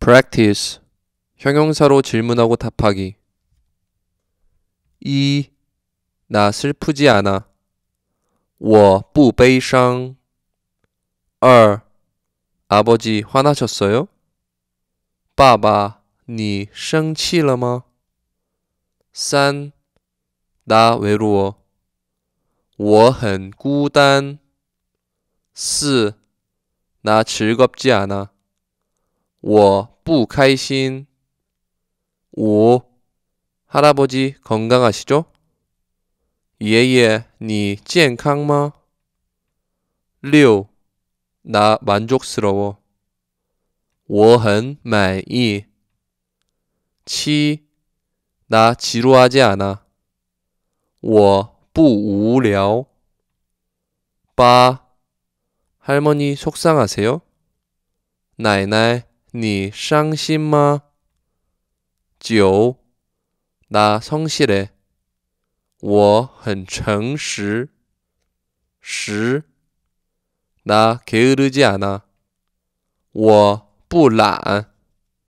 practice 형용사로 질문하고 답하기 이나 슬프지 않아 我不悲伤 2. 아버지 화나셨어요? 爸爸你生气了吗? 3. 나 외로워 我很孤单 4. 나 즐겁지 않아 我不开心。我 할아버지 건강하시죠? 예예, 你健康吗? 6. 나 만족스러워. 我很满意. 7. 나 지루하지 않아. 我不无聊. 8. 할머니 속상하세요? 奶奶你伤心吗？九，那从西嘞？我很诚实。十，那开欧多钱啊？我不懒。